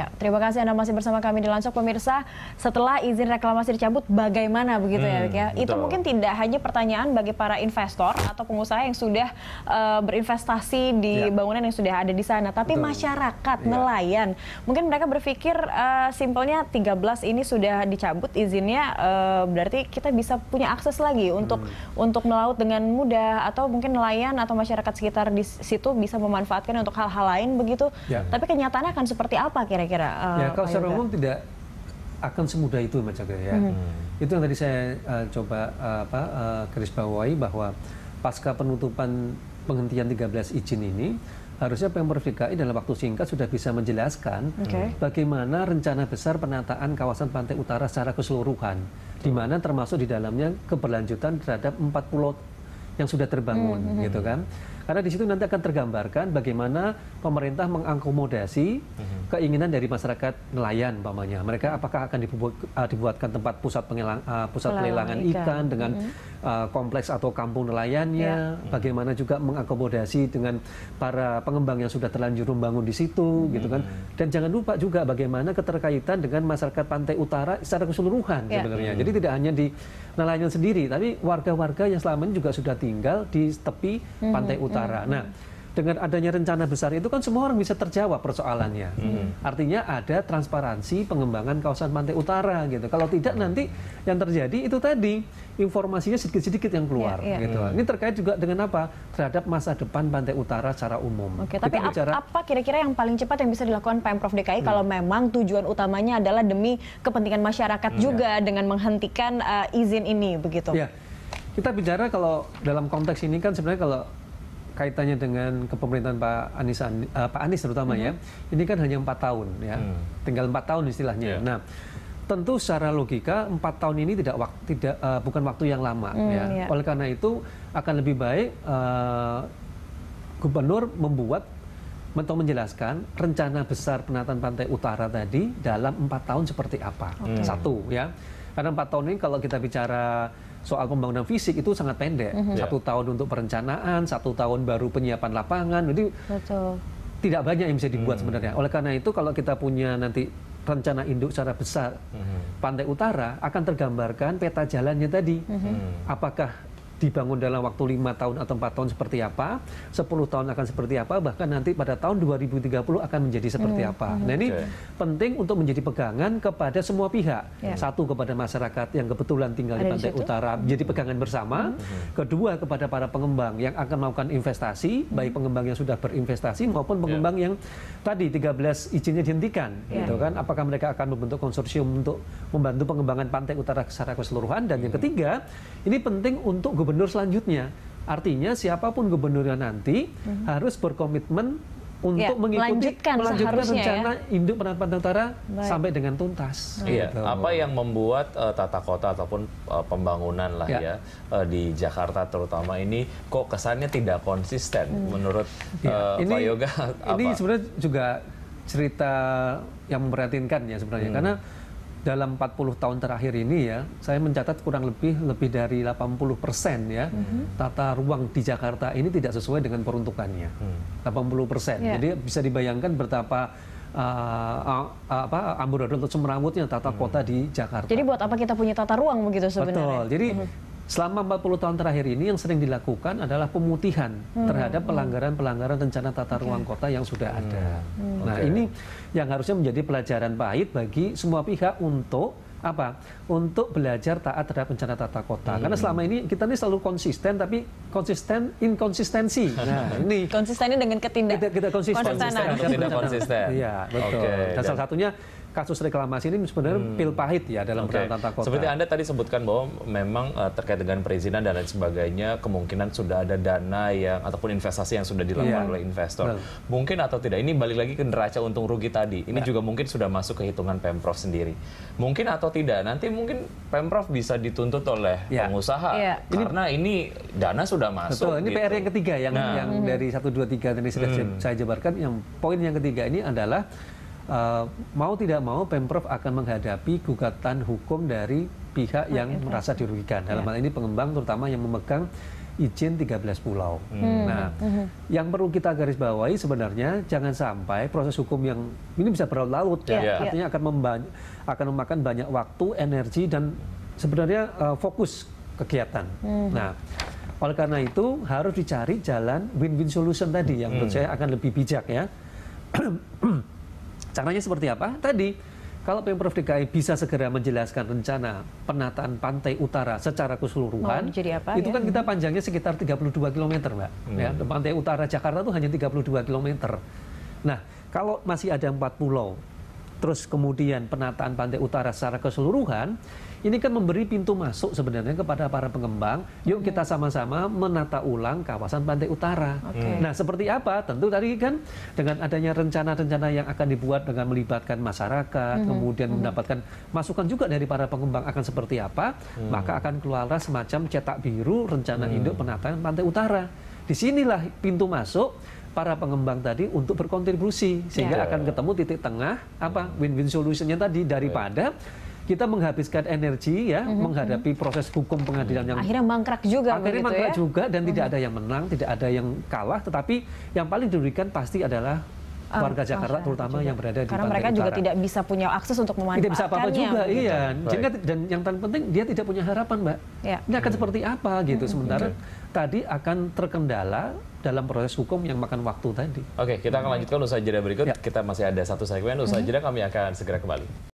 Ya, terima kasih Anda masih bersama kami di Lansok pemirsa. Setelah izin reklamasi dicabut bagaimana begitu ya, ya? hmm, ya, Betul. Itu mungkin tidak hanya pertanyaan bagi para investor atau pengusaha yang sudah uh, berinvestasi di ya. bangunan yang sudah ada di sana, tapi betul. masyarakat, ya. nelayan. Mungkin mereka berpikir uh, simpelnya 13 ini sudah dicabut izinnya uh, berarti kita bisa punya akses lagi untuk hmm. untuk melaut dengan mudah atau mungkin nelayan atau masyarakat sekitar di situ bisa memanfaatkan untuk hal-hal lain begitu. Ya. Tapi kenyataannya akan seperti apa kira-kira? kira-kira? Uh, ya eh, secara umum tidak akan semudah itu Mas Jaga ya. Hmm. Itu yang tadi saya uh, coba uh, apa uh, garis bawahi bahwa pasca penutupan penghentian 13 izin ini harusnya Pemprov DKI dalam waktu singkat sudah bisa menjelaskan okay. bagaimana rencana besar penataan kawasan pantai utara secara keseluruhan di mana termasuk di dalamnya keberlanjutan terhadap empat pulau yang sudah terbangun -hmm. hmm, hmm. gitu kan. Karena di situ nanti akan tergambarkan bagaimana pemerintah mengakomodasi mhm. keinginan dari masyarakat nelayan, umpamanya. Mereka apakah akan dibuat, uh, dibuatkan tempat pusat pengelang, uh, pusat pelelangan ikan, ikan dengan uh, kompleks atau kampung nelayannya, yeah. bagaimana juga mengakomodasi dengan para pengembang yang sudah terlanjur membangun di situ, -hmm. gitu kan. Mhm. Dan jangan lupa juga bagaimana keterkaitan dengan masyarakat pantai utara secara keseluruhan yeah. sebenarnya. -hmm. Jadi tidak hanya di nelayan sendiri, tapi warga-warga yang selama ini juga sudah tinggal di tepi -hmm. pantai utara. Utara. Hmm. Nah, dengan adanya rencana besar itu kan semua orang bisa terjawab persoalannya. Hmm. Artinya ada transparansi pengembangan kawasan pantai utara gitu. Kalau tidak hmm. nanti yang terjadi itu tadi informasinya sedikit-sedikit yang keluar yeah, yeah. gitu. Hmm. Ini terkait juga dengan apa? Terhadap masa depan pantai utara secara umum. Oke, okay, tapi kan bicara, apa kira-kira yang paling cepat yang bisa dilakukan Pemprov DKI hmm. kalau memang tujuan utamanya adalah demi kepentingan masyarakat hmm, juga yeah. dengan menghentikan uh, izin ini begitu. Yeah. Kita bicara kalau dalam konteks ini kan sebenarnya kalau kaitannya dengan kepemerintahan Pak Anies uh, Pak Anies terutama hmm. ya mhm. ini kan hanya empat tahun ya mm. tinggal empat tahun istilahnya yeah. nah tentu secara logika empat tahun ini tidak waktu tidak uh, bukan waktu yang lama mm, ya yeah. oleh karena itu akan lebih baik uh, gubernur membuat atau menjelaskan rencana besar penataan pantai utara tadi dalam empat tahun seperti apa. Okay. Satu ya, karena empat tahun ini kalau kita bicara soal pembangunan fisik itu sangat pendek. Mm -hmm. Satu iya. tahun untuk perencanaan, satu tahun baru penyiapan lapangan. Jadi Betul. tidak banyak yang bisa dibuat mm -hmm. sebenarnya. Oleh karena itu kalau kita punya nanti rencana induk secara besar mm -hmm. pantai utara akan tergambarkan peta jalannya tadi. Mm -hmm. Apakah dibangun dalam waktu lima tahun atau empat tahun seperti apa, 10 tahun akan seperti apa, bahkan nanti pada tahun 2030 akan menjadi iya, seperti hmm. apa. Iya. Nah ini okay. penting untuk menjadi pegangan kepada semua pihak. Yeah. Satu kepada masyarakat yang kebetulan tinggal Ada di pantai di utara, jadi pegangan bersama. Hmm. hmm. Kedua kepada para pengembang yang akan melakukan investasi, hmm. baik pengembang yang sudah berinvestasi maupun ya. pengembang yeah. yang tadi 13 izinnya dihentikan, yeah. gitu kan? Apakah mereka akan membentuk konsorsium untuk membantu pengembangan pantai utara secara keseluruhan? Dan yang hmm. ketiga, ini penting untuk gubernur gubernur selanjutnya. Artinya siapapun gubernurnya nanti hmm. harus berkomitmen ya, untuk ya, mengikuti melanjutkan, melanjutkan ya. rencana ya. induk penataan utara Baik. sampai dengan tuntas. Iya. Gitu. Apa yang membuat uh, tata kota ataupun uh, pembangunan lah ya, ya uh, di Jakarta terutama ini kok kesannya tidak konsisten hmm. menurut ya. ini, Pak Yoga? Apa? Ini sebenarnya juga cerita yang memperhatinkan ya sebenarnya hmm. karena dalam 40 tahun terakhir ini ya, saya mencatat kurang lebih lebih dari 80 persen ya, mm -hmm. tata ruang di Jakarta ini tidak sesuai dengan peruntukannya, mm. 80 persen. Yeah. Jadi bisa dibayangkan betapa uh, eh, uh, apa amburadul atau semerawutnya tata mm. kota di Jakarta. Jadi buat apa kita punya tata ruang begitu sebenarnya? Betul. Jadi mm -hmm Selama 40 tahun terakhir ini yang sering dilakukan adalah pemutihan hmm. terhadap pelanggaran-pelanggaran rencana tata okay. ruang kota yang sudah hmm. ada. Hmm. hmm. Nah, okay. ini yang harusnya menjadi pelajaran pahit bagi semua pihak untuk apa untuk belajar taat terhadap rencana tata kota hmm. karena selama ini kita ini selalu konsisten tapi konsisten inkonsistensi nah ini konsistennya dengan ketindak kita, kita konsisten, konsisten. konsisten. konsisten. konsisten. ya betul okay. dan salah satunya kasus reklamasi ini sebenarnya hmm. pil pahit ya dalam okay. tata kota. Seperti Anda tadi sebutkan bahwa memang uh, terkait dengan perizinan dan lain sebagainya kemungkinan sudah ada dana yang ataupun investasi yang sudah dilakukan yeah. oleh investor. Betul. Mungkin atau tidak ini balik lagi ke neraca untung rugi tadi. Ini yeah. juga mungkin sudah masuk ke hitungan Pemprov sendiri. Mungkin atau tidak nanti mungkin Pemprov bisa dituntut oleh yeah. pengusaha yeah. karena ini, ini dana sudah masuk. Betul. Ini gitu. PR yang ketiga yang nah. yang hmm. dari 1 2 3 tadi sudah hmm. saya jabarkan yang poin yang ketiga ini adalah Eh, mau tidak mau Pemprov akan menghadapi gugatan hukum dari pihak yang itu. merasa dirugikan. Dalam ya. hal ini pengembang terutama yang memegang izin 13 pulau. Hmm. Nah, hmm. hmm. yang perlu kita garis bawahi sebenarnya jangan sampai proses hukum yang ini bisa berlarut ya. ya. Artinya akan akan memakan banyak waktu, energi dan sebenarnya uh, fokus kegiatan. Hmm. Nah, oleh karena itu harus dicari jalan win-win solution tadi yang menurut hmm. saya akan lebih bijak ya. Caranya seperti apa? Tadi kalau Pemprov DKI bisa segera menjelaskan rencana penataan pantai utara secara keseluruhan, oh, jadi apa, itu kan ya? kan kita panjangnya sekitar 32 km, Mbak. Ya, hmm. Ya, pantai utara Jakarta itu hanya 32 km. Nah, kalau masih ada empat pulau terus kemudian penataan pantai utara secara keseluruhan, ini kan memberi pintu masuk sebenarnya kepada para pengembang. Yuk kita sama-sama menata ulang kawasan pantai utara. Okay. Hmm. Nah, seperti apa? Tentu tadi kan dengan adanya rencana-rencana yang akan dibuat dengan melibatkan masyarakat, mm -hmm. kemudian mm -hmm. mendapatkan masukan juga dari para pengembang akan seperti apa, mm. maka akan keluar semacam cetak biru rencana mm. induk penataan pantai utara. Disinilah pintu masuk para pengembang tadi untuk berkontribusi sehingga yeah. akan ketemu titik tengah apa win-win solutionnya tadi daripada kita menghabiskan energi ya mm -hmm. menghadapi proses hukum pengadilan yang akhirnya mangkrak juga akhirnya mangkrak ya? juga dan mm -hmm. tidak mhm. ada yang menang tidak ada yang kalah tetapi yang paling dirugikan pasti adalah warga Jakarta terutama juga. yang berada di Karena mereka utara. juga tidak bisa punya akses untuk memanfaatkannya. Tidak bisa apa-apa juga, iya. Jadi, dan yang penting dia tidak punya harapan, Mbak. Ya. Ini akan hmm. seperti apa gitu. Hmm, Sementara hmm. tadi akan terkendala dalam proses hukum yang makan waktu tadi. Oke, kita akan lanjutkan usaha jeda berikut. Ya. Kita masih ada satu segmen. Usaha hmm. jeda kami akan segera kembali.